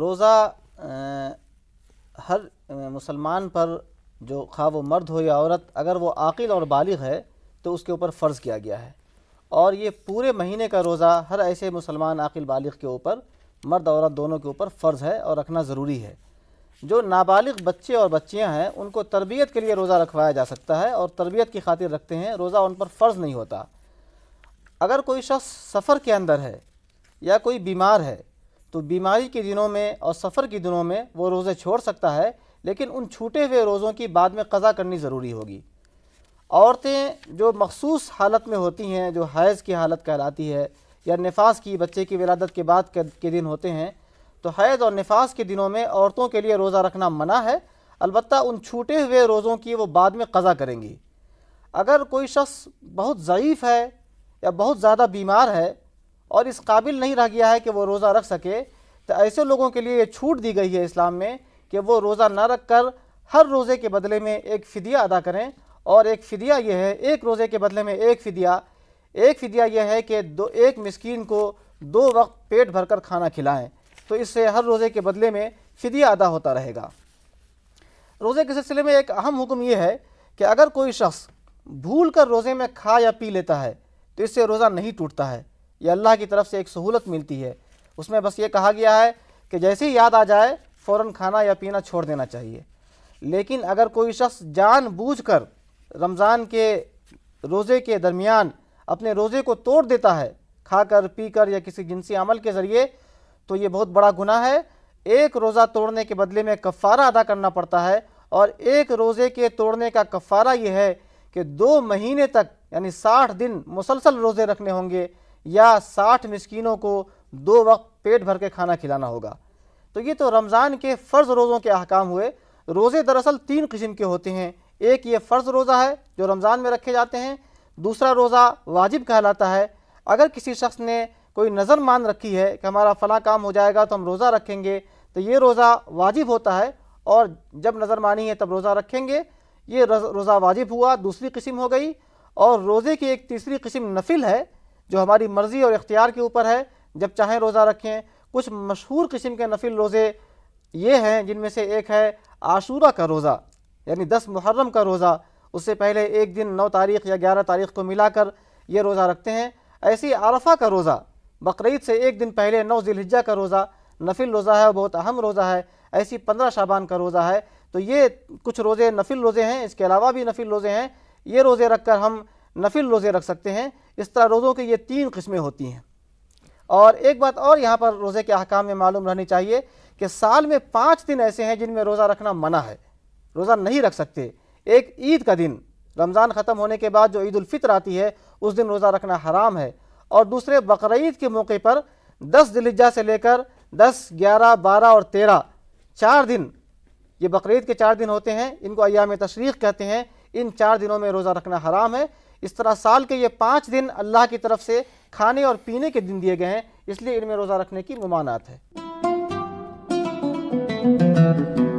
रोज़ा हर मुसलमान पर जो खा वो मर्द हो या औरत अगर वो आकिल और बालिग है तो उसके ऊपर फ़र्ज़ किया गया है और ये पूरे महीने का रोज़ा हर ऐसे मुसलमान आकिल बालिग के ऊपर मर्द औरत दोनों के ऊपर फ़र्ज़ है और रखना ज़रूरी है जो नाबालिग बच्चे और बच्चियां हैं उनको तरबियत के लिए रोज़ा रखवाया जा सकता है और तरबियत की खातिर रखते हैं रोज़ा उन पर फ़र्ज़ नहीं होता अगर कोई शख्स सफ़र के अंदर है या कोई बीमार है तो बीमारी के दिनों में और सफ़र के दिनों में वो रोज़े छोड़ सकता है लेकिन उन छूटे हुए रोज़ों की बाद में कज़ा करनी ज़रूरी होगी औरतें जो मखसूस हालत में होती हैं जो हैज़ की हालत कहलाती है या नफास की बच्चे की विलादत के बाद के दिन होते हैं तो हैज़ और नफास के दिनों में औरतों के लिए रोज़ा रखना मना है अलबत् उन छूटे हुए रोज़ों की वो बाद में कज़ा करेंगी अगर कोई शख्स बहुत ज़यीफ़ है या बहुत ज़्यादा बीमार है और इस काबिल नहीं रह गया है कि वो रोज़ा रख सके तो ऐसे लोगों के लिए ये छूट दी गई है इस्लाम में कि वो रोज़ा ना रख कर हर रोज़े के बदले में एक फ़दिया अदा करें और एक फदिया यह है एक रोज़े के बदले में एक फ़दिया एक फदिया यह है कि दो एक मस्किन को दो वक्त पेट भर कर खाना खिलाएं तो इससे हर रोज़े के बदले में फ़दिया अदा होता रहेगा रोज़े के सिलसिले में एक अहम हुक्म यह है कि अगर कोई शख्स भूल कर रोज़े में खा या पी लेता है तो इससे रोज़ा नहीं टूटता है ये अल्लाह की तरफ से एक सहूलत मिलती है उसमें बस ये कहा गया है कि जैसे ही याद आ जाए फ़ौर खाना या पीना छोड़ देना चाहिए लेकिन अगर कोई शख्स कर रमज़ान के रोज़े के दरमियान अपने रोज़े को तोड़ देता है खाकर पीकर या किसी जिनसी अमल के ज़रिए तो ये बहुत बड़ा गुना है एक रोज़ा तोड़ने के बदले में कफ़ारा अदा करना पड़ता है और एक रोज़े के तोड़ने का कफ़ारा ये है कि दो महीने तक यानी साठ दिन मुसलसल रोज़े रखने होंगे या साठ मिसकिनों को दो वक्त पेट भर के खाना खिलाना होगा तो ये तो रमज़ान के फ़र्ज़ रोज़ों के अहकाम हुए रोज़े दरअसल तीन किस्म के होते हैं एक ये फ़र्ज़ रोज़ा है जो रमज़ान में रखे जाते हैं दूसरा रोज़ा वाजिब कहलाता है अगर किसी शख्स ने कोई नज़र मान रखी है कि हमारा फ़ला काम हो जाएगा तो हम रोज़ा रखेंगे तो ये रोज़ा वाजिब होता है और जब नज़र मानी है तब रोज़ा रखेंगे ये रोज़ा वाजिब हुआ दूसरी किस्म हो गई और रोज़े की एक तीसरी किस्म नफिल है जो हमारी मर्ज़ी और इख्तियार के ऊपर है जब चाहें रोज़ा रखें कुछ मशहूर किस्म के नफिल रोज़े ये हैं जिनमें से एक है आशूरा का रोज़ा यानी दस मुहर्रम का रोज़ा उससे पहले एक दिन नौ तारीख या ग्यारह तारीख को मिलाकर ये रोज़ा रखते हैं ऐसी आरफा का रोज़ा बकरीद से एक दिन पहले नौ जिलहिजा का रोज़ा नफिल रोज़ा है बहुत अहम रोज़ा है ऐसी पंद्रह शाबान का रोज़ा है तो ये कुछ रोज़े नफिल रोज़े हैं इसके अलावा भी नफिल रोज़े हैं ये रोज़े रख कर हम नफिल रोज़े रख सकते हैं इस तरह रोज़ों के ये तीन किस्में होती हैं और एक बात और यहाँ पर रोज़े के अहकाम में मालूम रहनी चाहिए कि साल में पाँच दिन ऐसे हैं जिनमें रोज़ा रखना मना है रोज़ा नहीं रख सकते एक ईद का दिन रमज़ान ख़त्म होने के बाद जो ईदालफ़ितर आती है उस दिन रोज़ा रखना हराम है और दूसरे बकर के मौके पर दस दिलजा से लेकर दस ग्यारह बारह और तेरह चार दिन ये बकरीद के चार दिन होते हैं इनको अयाम तशरीक़ कहते हैं इन चार दिनों में रोज़ा रखना हराम है इस तरह साल के ये पाँच दिन अल्लाह की तरफ से खाने और पीने के दिन दिए गए हैं इसलिए इनमें रोज़ा रखने की ममानात है